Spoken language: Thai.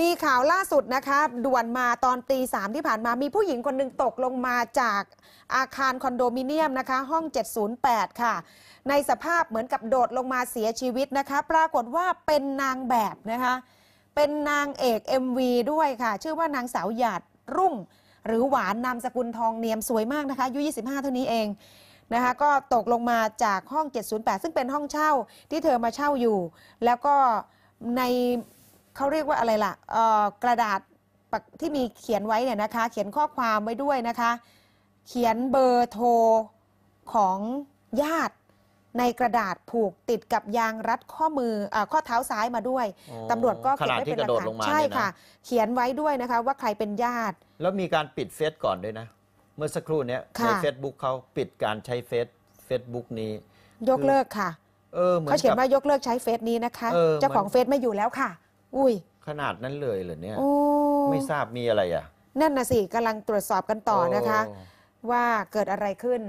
มีข่าวล่าสุดนะคะด่วนมาตอนตีสามที่ผ่านมามีผู้หญิงคนหนึ่งตกลงมาจากอาคารคอนโดมิเนียมนะคะ ห้อง 708 ค่ะ ในสภาพเหมือนกับโดดลงมาเสียชีวิตนะคะปรากฏว่าเป็นนางแบบนะคะเป็นนางเอก MV ด้วยค่ะ ชื่อว่านางสาวหยาด รุ่ง หรือหวานนามสกุลทองเนียมสวยมากนะคะอายุ 25 เท่านี้เองนะคะก็ตกลงมาจากห้อง 708 ซึ่งเป็นห้องเช่าที่เธอมาเช่าอยู่ แล้วก็ในเขาเรียกว่าอะไรล่ะ กระดาษที่มีเขียนไว้เนี่ยนะคะ เขียนข้อความไว้ด้วยนะคะ เขียนเบอร์โทรของญาติในกระดาษผูกติดกับยางรัดข้อมืออข้อเท้าซ้ายมาด้วยตำรวจก็เก็บไว้เป็นหลักฐานใช่ค่ะ เขียนไว้ด้วยนะคะ ว่าใครเป็นญาติ แล้วมีการปิดเฟซก่อนด้วยนะ เมื่อสักครู่นี้ในเฟซบุ๊กเขาปิดการใช้เฟซเฟซบุ๊กนี้ ยกเลิกค่ะเขาเขียนว่ายกเลิกใช้เฟซนี้นะคะ เจ้าของเฟซไม่อยู่แล้วค่ะอุ้ยขนาดนั้นเลยเหรอเนี่ยไม่ทราบมีอะไรอ่ะ นั่นน่ะสิกำลังตรวจสอบกันต่อนะคะ ว่าเกิดอะไรขึ้น